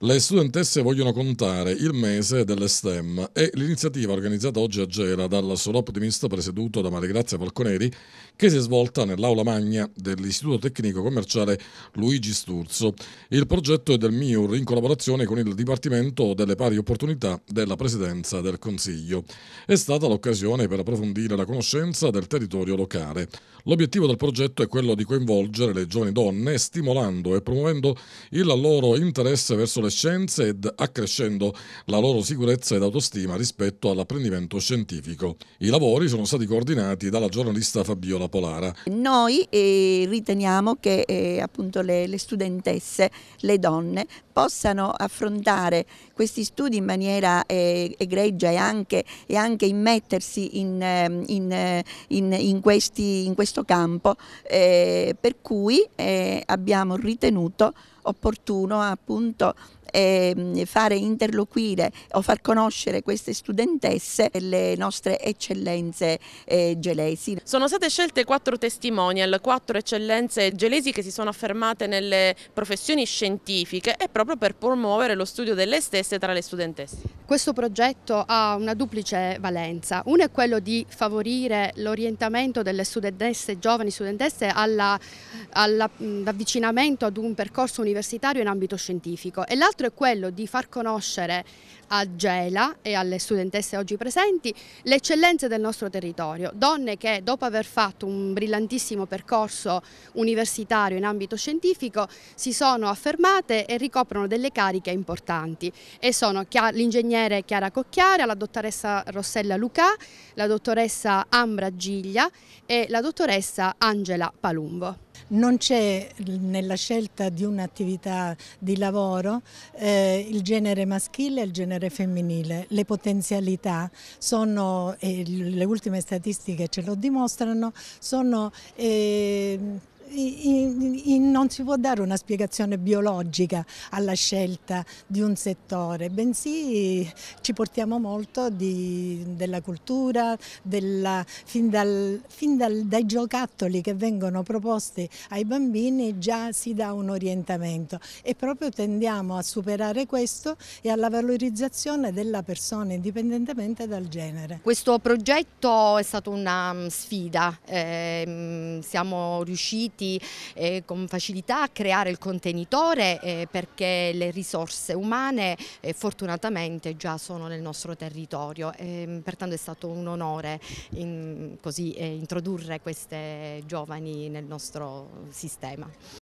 Le studentesse vogliono contare il mese delle STEM e l'iniziativa organizzata oggi a Gera dal solo optimista presieduto da Maregrazia Falconeri che si è svolta nell'aula magna dell'Istituto Tecnico Commerciale Luigi Sturzo. Il progetto è del MIUR in collaborazione con il Dipartimento delle Pari Opportunità della Presidenza del Consiglio. È stata l'occasione per approfondire la conoscenza del territorio locale. L'obiettivo del progetto è quello di coinvolgere le giovani donne stimolando e promuovendo il loro interesse verso le adolescenze ed accrescendo la loro sicurezza ed autostima rispetto all'apprendimento scientifico. I lavori sono stati coordinati dalla giornalista Fabiola Polara. Noi eh, riteniamo che eh, appunto le, le studentesse, le donne, possano affrontare questi studi in maniera eh, egregia e anche, e anche immettersi in, ehm, in, in, in, questi, in questo campo, eh, per cui eh, abbiamo ritenuto opportuno appunto eh, fare interloquire o far conoscere queste studentesse le nostre eccellenze eh, gelesi. Sono state scelte quattro testimonial, quattro eccellenze gelesi che si sono affermate nelle professioni scientifiche e proprio per promuovere lo studio delle stesse tra le studentesse. Questo progetto ha una duplice valenza, uno è quello di favorire l'orientamento delle studentesse, giovani studentesse all'avvicinamento alla, ad un percorso universitario in ambito scientifico e l'altro l'altro è quello di far conoscere a Gela e alle studentesse oggi presenti le eccellenze del nostro territorio, donne che dopo aver fatto un brillantissimo percorso universitario in ambito scientifico si sono affermate e ricoprono delle cariche importanti e sono l'ingegnere Chiara Cocchiara, la dottoressa Rossella Lucà, la dottoressa Ambra Giglia e la dottoressa Angela Palumbo. Non c'è nella scelta di un'attività di lavoro eh, il genere maschile e il genere femminile. Le potenzialità sono, e le ultime statistiche ce lo dimostrano, sono... Eh, non si può dare una spiegazione biologica alla scelta di un settore, bensì ci portiamo molto di, della cultura, della, fin, dal, fin dal, dai giocattoli che vengono proposti ai bambini già si dà un orientamento e proprio tendiamo a superare questo e alla valorizzazione della persona indipendentemente dal genere. Questo progetto è stata una mm, sfida, eh, siamo riusciti avanti eh, con facilità a creare il contenitore eh, perché le risorse umane eh, fortunatamente già sono nel nostro territorio, ehm, pertanto è stato un onore in, così, eh, introdurre queste giovani nel nostro sistema.